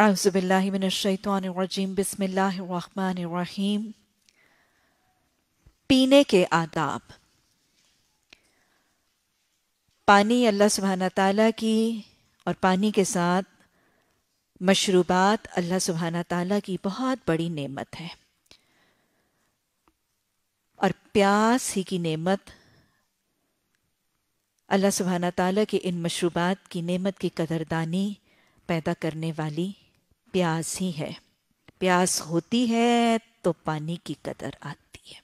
अज़बिल्लिमिनशैतरजीम बसमीम पीने के आदाब पानी अल्लाह सुबहाना ताला की और पानी के साथ मशरूबात अल्लाह सुबहाना ताला की बहुत बड़ी नेमत है और प्यास ही की नेमत अल्लाह सुबहाना ताला के इन मशरूबात की नेमत की कदरदानी पैदा करने वाली प्यास ही है प्यास होती है तो पानी की कदर आती है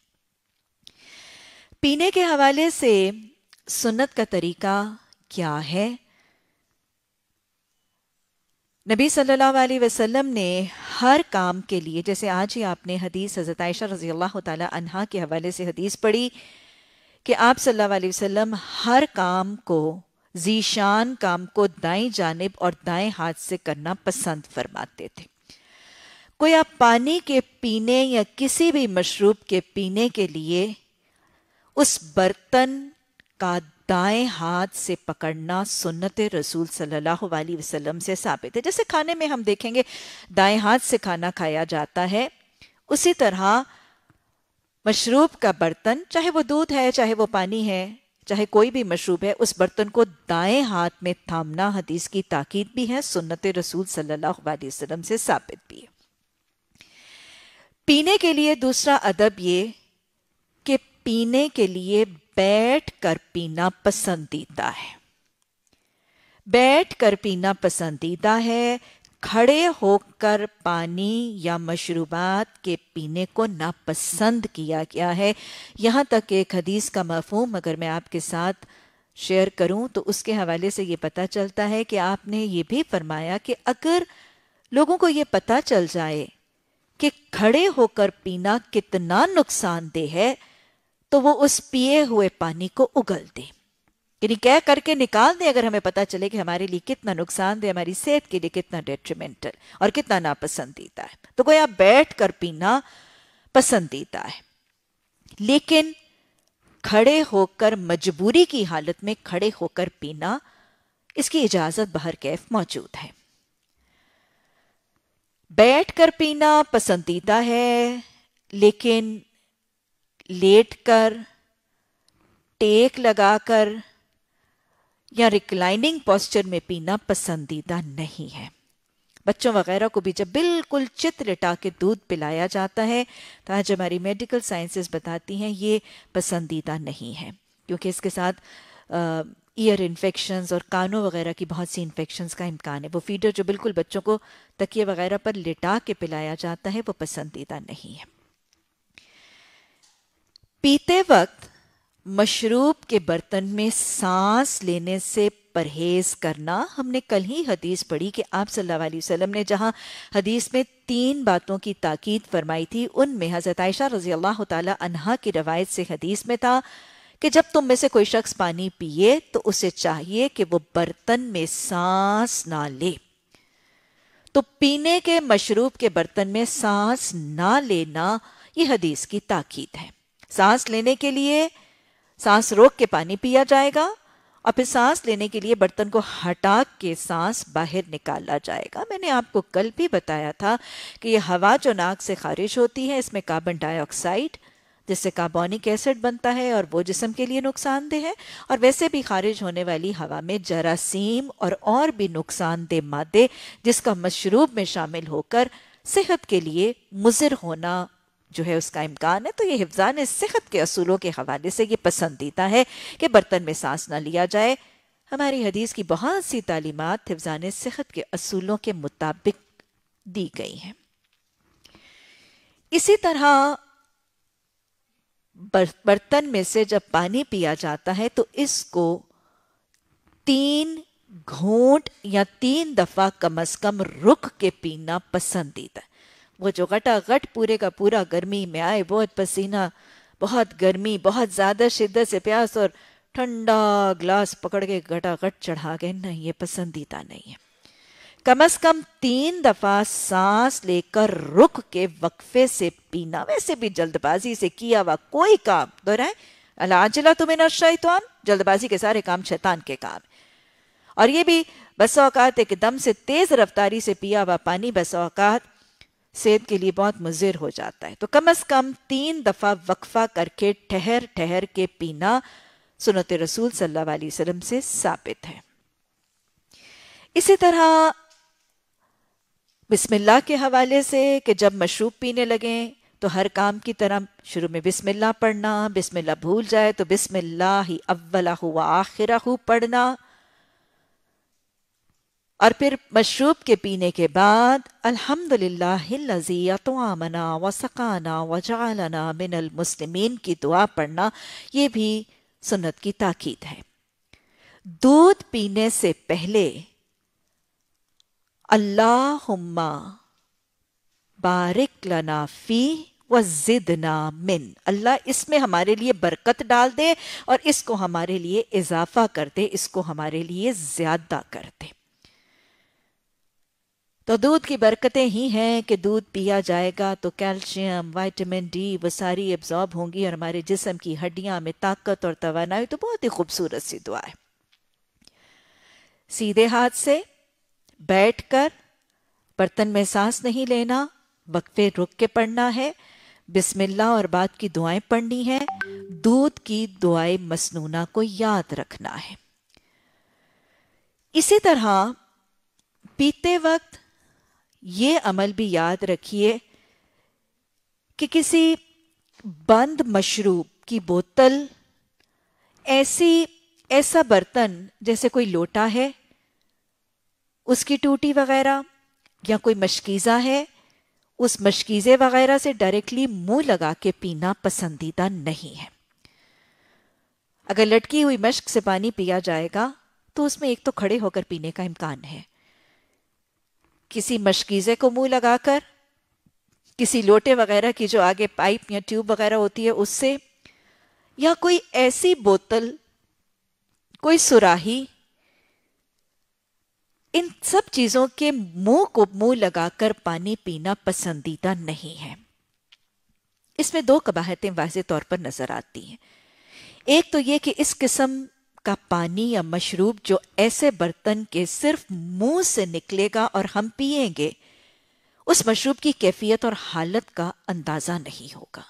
पीने के हवाले से सुन्नत का तरीका क्या है नबी सल्लल्लाहु अलैहि वसल्लम ने हर काम के लिए जैसे आज ही आपने हदीस हज़रत आयशा रज़ी अल्लाह के हवाले से हदीस पढ़ी कि आप सल्लल्लाहु अलैहि वसल्लम हर काम को जीशान काम को दाएं जानब और दाएं हाथ से करना पसंद फरमाते थे कोई आप पानी के पीने या किसी भी मशरूब के पीने के लिए उस बर्तन का दाएं हाथ से पकड़ना सुन्नत रसूल सल्लल्लाहु अलैहि वसल्लम से साबित है जैसे खाने में हम देखेंगे दाएं हाथ से खाना खाया जाता है उसी तरह मशरूब का बर्तन चाहे वो दूध है चाहे वो पानी है चाहे कोई भी मशरूब है उस बर्तन को दाएं हाथ में थामना हदीस की ताकीद भी है सुन्नत रसूल सल्लल्लाहु अलैहि वसल्लम से साबित भी है पीने के लिए दूसरा अदब ये कि पीने के लिए बैठ कर पीना पसंदीदा है बैठ कर पीना पसंदीदा है खड़े होकर पानी या मशरूबात के पीने को नापसंद किया गया है यहाँ तक कि एक हदीस का मफहम अगर मैं आपके साथ शेयर करूँ तो उसके हवाले से ये पता चलता है कि आपने ये भी फरमाया कि अगर लोगों को ये पता चल जाए कि खड़े होकर पीना कितना नुकसानदेह है तो वो उस पिए हुए पानी को उगल दें यानी कह करके निकाल दें अगर हमें पता चले कि हमारे लिए कितना नुकसान नुकसानदेह हमारी सेहत के लिए कितना डेट्रीमेंटल और कितना नापसंदीदा है तो गोया बैठ कर पीना पसंदीदा है लेकिन खड़े होकर मजबूरी की हालत में खड़े होकर पीना इसकी इजाजत बाहर कैफ मौजूद है बैठ कर पीना पसंदीदा है लेकिन लेट कर टेक लगाकर या रिक्लाइनिंग पॉस्चर में पीना पसंदीदा नहीं है बच्चों वगैरह को भी जब बिल्कुल चित लिटा के दूध पिलाया जाता है तो आज हमारी मेडिकल साइंसेस बताती हैं ये पसंदीदा नहीं है क्योंकि इसके साथ ईयर इन्फेक्शन और कानों वगैरह की बहुत सी इन्फेक्शन का इम्कान है वो फीडर जो बिल्कुल बच्चों को तकिए वगैरह पर लिटा के पिलाया जाता है वो पसंदीदा नहीं है पीते वक्त मशरूब के बर्तन में सांस लेने से परहेज करना हमने कल ही हदीस पढ़ी कि आप सल्लल्लाहु अलैहि वसल्लम ने जहाँ हदीस में तीन बातों की ताकीद फरमाई थी उनमें हज़रत आयशा रजी अल्लाह तहा की रवायत से हदीस में था कि जब तुम में से कोई शख्स पानी पिए तो उसे चाहिए कि वो बर्तन में सांस ना ले तो पीने के मशरूब के बर्तन में सांस ना लेना ये हदीस की ताकीद है सांस लेने के लिए सांस रोक के पानी पिया जाएगा और फिर सांस लेने के लिए बर्तन को हटा के सांस बाहर निकाला जाएगा मैंने आपको कल भी बताया था कि यह हवा जो नाक से खारिज होती है इसमें कार्बन डाइऑक्साइड जिससे कार्बोनिक एसिड बनता है और वो जिसम के लिए नुकसानदेह है और वैसे भी खारिज होने वाली हवा में जरासीम और और भी नुकसानदेह मादे जिसका मशरूब में शामिल होकर सेहत के लिए मुजिर होना जो है उसका इम्कान है तो ये हिफान सेहत के असूलों के हवाले से ये पसंदीदा है कि बर्तन में सांस ना लिया जाए हमारी हदीस की बहुत सी तालीमत हिफान सेहत के असूलों के मुताबिक दी गई हैं इसी तरह बर्तन में से जब पानी पिया जाता है तो इसको तीन घोंट या तीन दफा कम अज कम रुक के पीना पसंदीदा वो जो गटा गट पूरे का पूरा गर्मी में आए बहुत पसीना बहुत गर्मी बहुत ज़्यादा शिद्दत से प्यास और ठंडा ग्लास पकड़ के गट चढ़ा गए नहीं ये पसंदीदा नहीं है कम अज कम तीन दफा सांस लेकर रुक के वक्फे से पीना वैसे भी जल्दबाजी से किया हुआ कोई काम दोहराए तो अलाजला तुम्हें आम जल्दबाजी के सारे काम शैतान के काम और ये भी औकात एकदम से तेज रफ्तारी से पिया हुआ पानी औकात सेहत के लिए बहुत मुजिर हो जाता है तो कम अज कम तीन दफ़ा वक्फा करके ठहर ठहर के पीना सुनत रसूल सल्लल्लाहु अलैहि वसल्लम से साबित है इसी तरह बिस्मिल्लाह के हवाले से कि जब मशरूब पीने लगें तो हर काम की तरह शुरू में बिस्मिल्लाह पढ़ना बिस्मिल्लाह भूल जाए तो बिस्मिल्लाह ही अव्वला हुआ आखिरा हु पढ़ना और फिर मशरूब के पीने के बाद अल्हम्दुलिल्लाहिल्लज़ी व सकाना व जालना मिनल मुस्लिमीन की दुआ पढ़ना ये भी सुन्नत की ताकीद है दूध पीने से पहले अल्लाहुम्मा बारिक लना फी व जिदना मिन अल्लाह इसमें हमारे लिए बरकत डाल दे और इसको हमारे लिए इजाफा कर दे इसको हमारे लिए ज़्यादा कर दे तो दूध की बरकतें ही हैं कि दूध पिया जाएगा तो कैल्शियम वाइटामिन डी वो सारी एब्जॉर्ब होंगी और हमारे जिसम की हड्डियां में ताकत और तोानाई तो बहुत ही खूबसूरत सी दुआ है सीधे हाथ से बैठकर बर्तन में सांस नहीं लेना वक्फे रुक के पढ़ना है बिस्मिल्लाह और बाद की दुआएं पढ़नी है दूध की दुआएं मसनूना को याद रखना है इसी तरह पीते वक्त ये अमल भी याद रखिए कि किसी बंद मशरूब की बोतल ऐसी ऐसा बर्तन जैसे कोई लोटा है उसकी टूटी वगैरह या कोई मशकीज़ा है उस मशकीज़े वगैरह से डायरेक्टली मुंह लगा के पीना पसंदीदा नहीं है अगर लटकी हुई मश्क से पानी पिया जाएगा तो उसमें एक तो खड़े होकर पीने का इम्कान है किसी मशकीज़े को मुंह लगाकर किसी लोटे वगैरह की जो आगे पाइप या ट्यूब वगैरह होती है उससे या कोई ऐसी बोतल कोई सुराही इन सब चीज़ों के मुंह को मुंह लगाकर पानी पीना पसंदीदा नहीं है इसमें दो कबाहतें वाजे तौर पर नजर आती हैं एक तो ये कि इस किस्म का पानी या मशरूब जो ऐसे बर्तन के सिर्फ मुंह से निकलेगा और हम पिएंगे उस मशरूब की कैफियत और हालत का अंदाजा नहीं होगा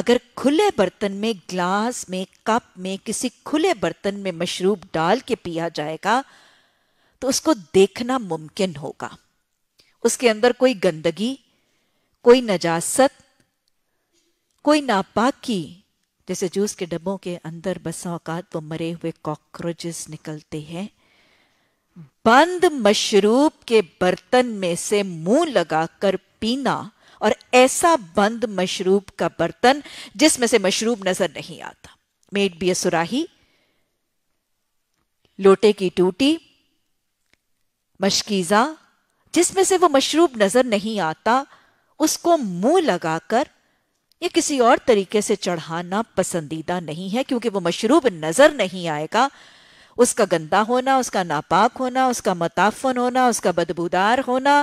अगर खुले बर्तन में ग्लास में कप में किसी खुले बर्तन में मशरूब डाल के पिया जाएगा तो उसको देखना मुमकिन होगा उसके अंदर कोई गंदगी कोई नजासत कोई नापाकी जैसे जूस के डब्बों के अंदर बसा औकात वो मरे हुए कॉकरोचेस निकलते हैं बंद मशरूब के बर्तन में से मुंह लगाकर पीना और ऐसा बंद मशरूब का बर्तन जिसमें से मशरूब नजर नहीं आता मेड बी सुराही लोटे की टूटी मशकीजा जिसमें से वो मशरूब नजर नहीं आता उसको मुंह लगाकर या किसी और तरीके से चढ़ाना पसंदीदा नहीं है क्योंकि वो मशरूब नज़र नहीं आएगा उसका गंदा होना उसका नापाक होना उसका मताफन होना उसका बदबूदार होना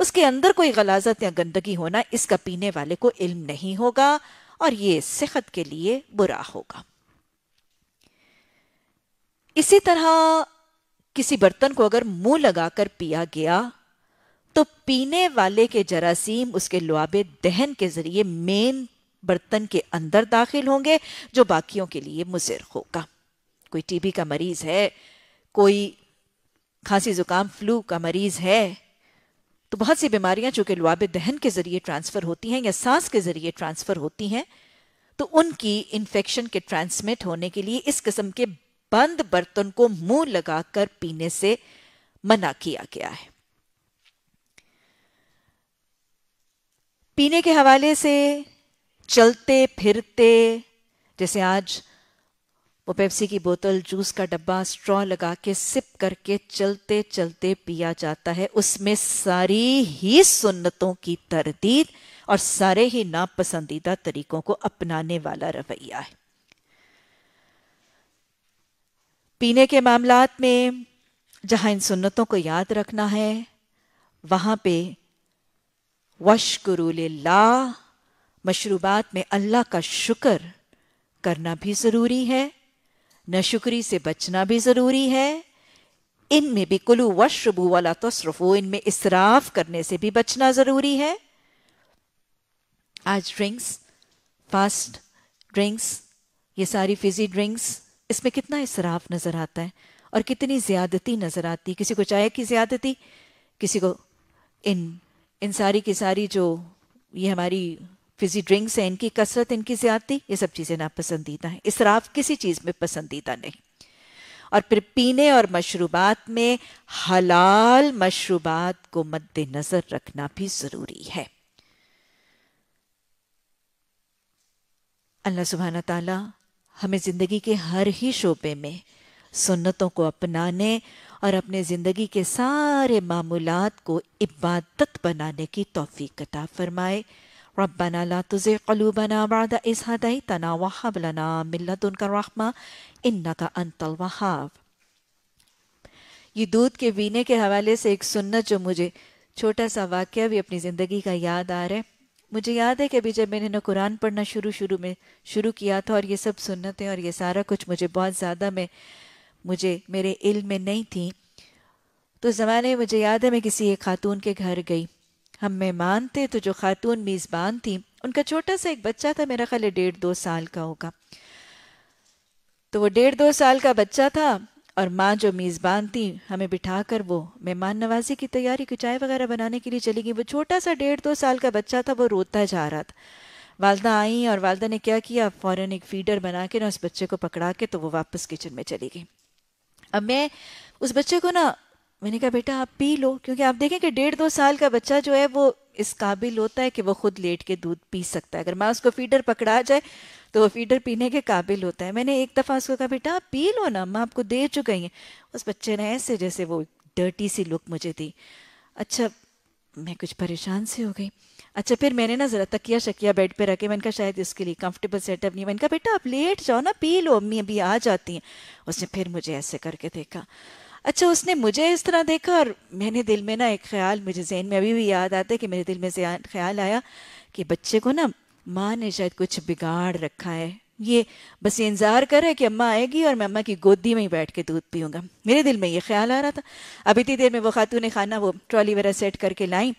उसके अंदर कोई गलाजत या गंदगी होना इसका पीने वाले को इल्म नहीं होगा और ये सेहत के लिए बुरा होगा इसी तरह किसी बर्तन को अगर मुंह लगाकर पिया गया तो पीने वाले के जरासीम उसके लुआबे दहन के जरिए मेन बर्तन के अंदर दाखिल होंगे जो बाकियों के लिए मुजिर होगा कोई टीबी का मरीज है कोई खांसी जुकाम फ्लू का मरीज है तो बहुत सी बीमारियां चूंकि लुआबे दहन के जरिए ट्रांसफर होती हैं या सांस के जरिए ट्रांसफर होती हैं तो उनकी इन्फेक्शन के ट्रांसमिट होने के लिए इस किस्म के बंद बर्तन को मुंह लगाकर पीने से मना किया गया है पीने के हवाले से चलते फिरते जैसे आज वो पेप्सी की बोतल जूस का डब्बा स्ट्रॉ लगा के सिप करके चलते चलते पिया जाता है उसमें सारी ही सुन्नतों की तरदीद और सारे ही नापसंदीदा तरीकों को अपनाने वाला रवैया है पीने के मामलात में जहां इन सुन्नतों को याद रखना है वहां पे वशकुरुल्ला मशरूबात में अल्लाह का शुक्र करना भी ज़रूरी है नशुक्री से बचना भी ज़रूरी है इनमें भी कुलू वशरबू वाला तसरफो इनमें इसराफ करने से भी बचना ज़रूरी है आज ड्रिंक्स फास्ट ड्रिंक्स ये सारी फिजी ड्रिंक्स इसमें कितना इसराफ नज़र आता है और कितनी ज़्यादती नज़र आती है किसी को चाय की ज़्यादती किसी को इन इन सारी की सारी जो ये हमारी फिजी ड्रिंक्स हैं इनकी कसरत इनकी ज्यादती ये सब चीज़ें नापसंदीदा हैं इसराफ किसी चीज़ में पसंदीदा नहीं और फिर पीने और मशरूबात में हलाल मशरूबात को मद्देनजर रखना भी ज़रूरी है अल्लाह सुबहाना ताला हमें ज़िंदगी के हर ही शोबे में सुन्नतों को अपनाने और अपने ज़िंदगी के सारे मामूलत को इबादत बनाने की तोफ़ी कता फरमाए ربنا لا تزغ قلوبنا بعد إذ هديتنا तना لنا من لدنك رحمة إنك أنت का ये दूध के पीने के हवाले से एक सुन्नत जो मुझे छोटा सा वाक्य भी अपनी ज़िंदगी का याद आ रहा है मुझे याद है कि अभी जब मैंने ना कुरान पढ़ना शुरू शुरू में शुरू किया था और ये सब सुन्नतें और ये सारा कुछ मुझे बहुत ज़्यादा मैं मुझे मेरे इल्म में नहीं थी तो ज़माने मुझे याद है मैं किसी एक खातून के घर गई हम मेहमान थे तो जो खातून मेज़बान थी उनका छोटा सा एक बच्चा था मेरा ख्याल डेढ़ दो साल का होगा तो वो डेढ़ दो साल का बच्चा था और माँ जो मेज़बान थी हमें बिठा कर वो मेहमान नवाजी की तैयारी की चाय वगैरह बनाने के लिए चली गई वो छोटा सा डेढ़ दो साल का बच्चा था वो रोता जा रहा था वालदा आई और वालदा ने क्या किया फ़ौरन एक फीडर बना के ना उस बच्चे को पकड़ा के तो वो वापस किचन में चली गई अब मैं उस बच्चे को ना मैंने कहा बेटा आप पी लो क्योंकि आप देखें कि डेढ़ दो साल का बच्चा जो है वो इस काबिल होता है कि वो खुद लेट के दूध पी सकता है अगर माँ उसको फीडर पकड़ा जाए तो वो फीडर पीने के काबिल होता है मैंने एक दफ़ा उसको कहा बेटा आप पी लो ना माँ आपको दे चुकी हैं उस बच्चे ने ऐसे जैसे वो डर्टी सी लुक मुझे दी अच्छा मैं कुछ परेशान सी हो गई अच्छा फिर मैंने ना ज़रा तकिया शकिया बेड पे रखे मैंने कहा शायद इसके लिए कंफर्टेबल सेटअप नहीं मैंने कहा बेटा आप लेट जाओ ना पी लो अम्मी अभी आ जाती हैं उसने फिर मुझे ऐसे करके देखा अच्छा उसने मुझे इस तरह देखा और मैंने दिल में ना एक ख्याल मुझे जहन में अभी भी याद आता है कि मेरे दिल में ख्याल आया कि बच्चे को ना माँ ने शायद कुछ बिगाड़ रखा है ये बस ये इंतज़ार कर रहा है कि अम्मा आएगी और मैं अम्मा की गोदी में ही बैठ के दूध पीऊँगा मेरे दिल में ये ख्याल आ रहा था अब इतनी देर में वो खातू ने खाना वो ट्रॉली वगैरह सेट करके लाई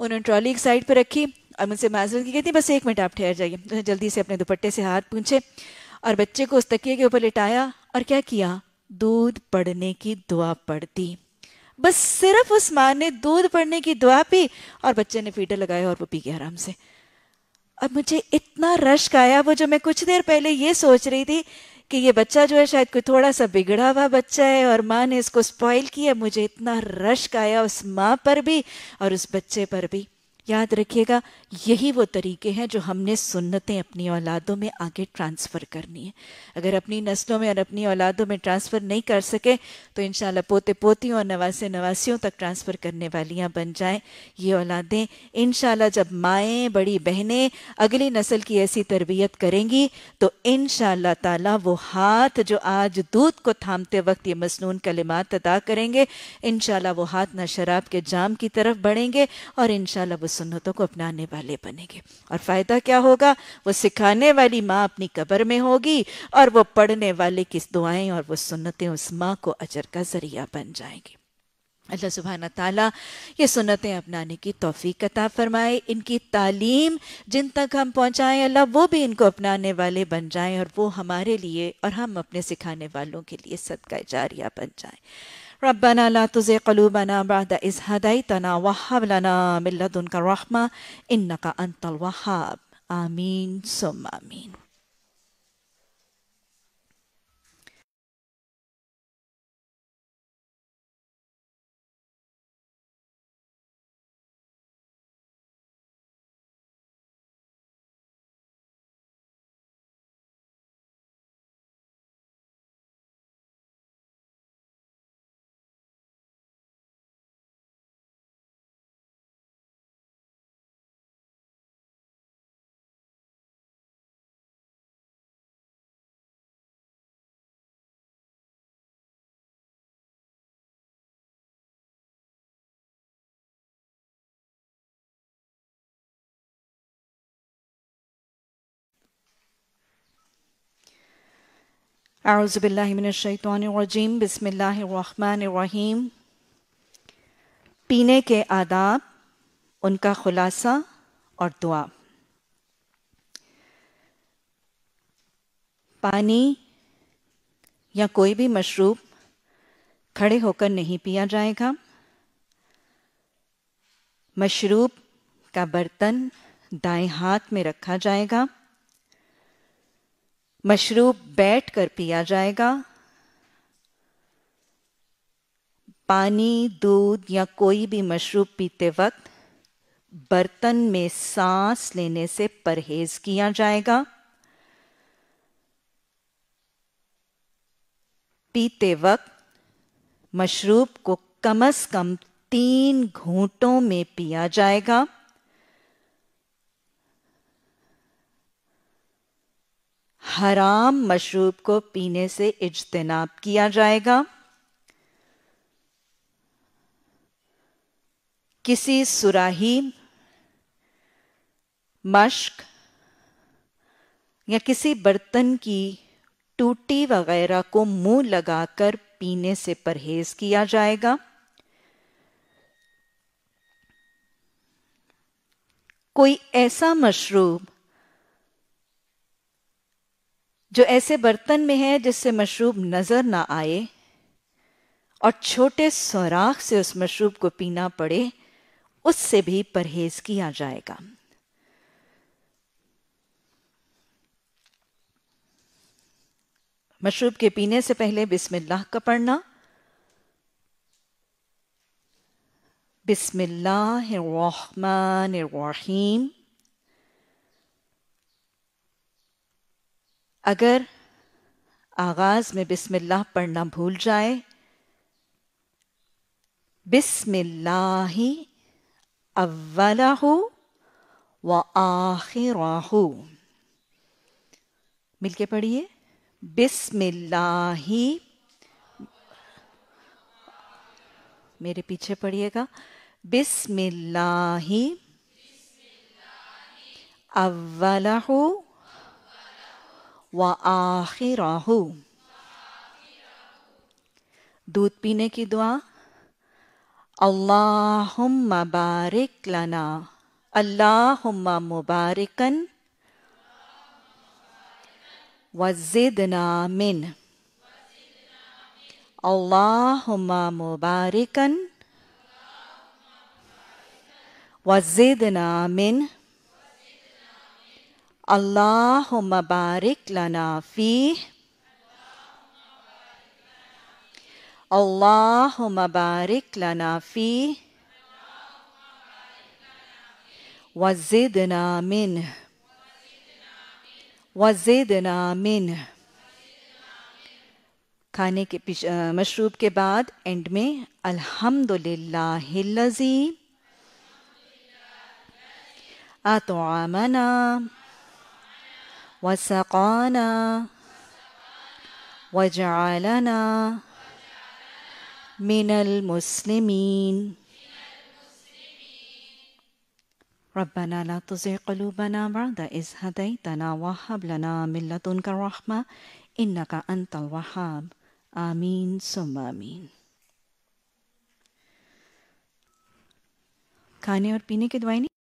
उन्होंने ट्रॉली एक साइड पर रखी और मुझसे माजरत की कहती बस एक मिनट आप ठहर जाइए उन्होंने जल्दी से अपने दुपट्टे से हाथ पूछे और बच्चे को उस तकिए के ऊपर लिटाया और क्या किया दूध पड़ने की दुआ पढ़ दी बस सिर्फ उस माँ ने दूध पड़ने की दुआ पी और बच्चे ने फीटर लगाया और वो पी गया आराम से अब मुझे इतना रश्क आया वो जो मैं कुछ देर पहले ये सोच रही थी कि ये बच्चा जो है शायद कोई थोड़ा सा बिगड़ा हुआ बच्चा है और माँ ने इसको स्पॉइल किया मुझे इतना रश्क आया उस माँ पर भी और उस बच्चे पर भी याद रखिएगा यही वो तरीके हैं जो हमने सुन्नतें अपनी औलादों में आगे ट्रांसफ़र करनी है अगर अपनी नस्लों में और अपनी औलादों में ट्रांसफ़र नहीं कर सके तो इन पोते पोतियों और नवासे नवासियों तक ट्रांसफ़र करने वालियाँ बन जाएं ये औलादें इन जब माएँ बड़ी बहनें अगली नस्ल की ऐसी तरबियत करेंगी तो इन ताला वो हाथ जो आज दूध को थामते वक्त ये मसनून कलिमात अदा करेंगे इन वो हाथ ना शराब के जाम की तरफ बढ़ेंगे और इन वो सुन्नतों को अपनाने वाले बनेंगे और फ़ायदा क्या होगा वो सिखाने वाली माँ अपनी कब्र में होगी और वो पढ़ने वाले की दुआएं और वो सुन्नतें उस माँ को अजर का ज़रिया बन जाएंगी अल्लाह सुबहान ताला ये सुन्नतें अपनाने की तोफ़ी कता फ़रमाए इनकी तालीम जिन तक हम पहुँचाएँ अल्लाह वो भी इनको अपनाने वाले बन जाएँ और वो हमारे लिए और हम अपने सिखाने वालों के लिए सदका जारिया बन जाएँ ربنا لا تزغ قلوبنا بعد إذ هديتنا وهب لنا من لدنك الرحمة إنك أنت الوهاب آمين ثم آمين आउज़बिल्लिमिनशैतवानरजीम बसमीम पीने के आदाब उनका ख़ुलासा और दुआ पानी या कोई भी मशरूब खड़े होकर नहीं पिया जाएगा मशरूब का बर्तन दाएं हाथ में रखा जाएगा मशरूब बैठ कर पिया जाएगा पानी दूध या कोई भी मशरूब पीते वक्त बर्तन में सांस लेने से परहेज किया जाएगा पीते वक्त मशरूब को कम से कम तीन घूंटों में पिया जाएगा हराम मशरूब को पीने से इजतनाब किया जाएगा किसी सुराही मश्क या किसी बर्तन की टूटी वगैरह को मुंह लगाकर पीने से परहेज किया जाएगा कोई ऐसा मशरूब जो ऐसे बर्तन में है जिससे मशरूब नजर ना आए और छोटे सौराख से उस मशरूब को पीना पड़े उससे भी परहेज किया जाएगा मशरूब के पीने से पहले बिस्मिल्लाह का पढ़ना बिस्मिल्लाह रहमान रहीम अगर आगाज में बिस्मिल्लाह पढ़ना भूल जाए बिस्मिल्लाह अव्वलहु व आखिरहु मिलके पढ़िए बिस्मिल्लाह मेरे पीछे पढ़िएगा बिस्मिल्लाह अव्वलहु وآخره दूध पीने की दुआ अल्लाहुम्मा बारिक लना अल्लाहुम्मा मुबारकन वजिदना मिन अल्लाहुम्मा मुबारकन वजिदना मिन اللهم بارك لنا فيه اللهم بارك لنا فيه وزدنا منه وزدنا منه खाने के मशरूब के बाद एंड में अल्हम्दुलिल्लाहिल्लज़ी अतआमना وسقانا وجعلنا من المسلمين ربنا لا تزغ قلوبنا بعد إذ هديتنا وهب لنا من لدنك رحمة إنك أنت الوهاب آمين ثم آمين खाने और पीने की दवाई नहीं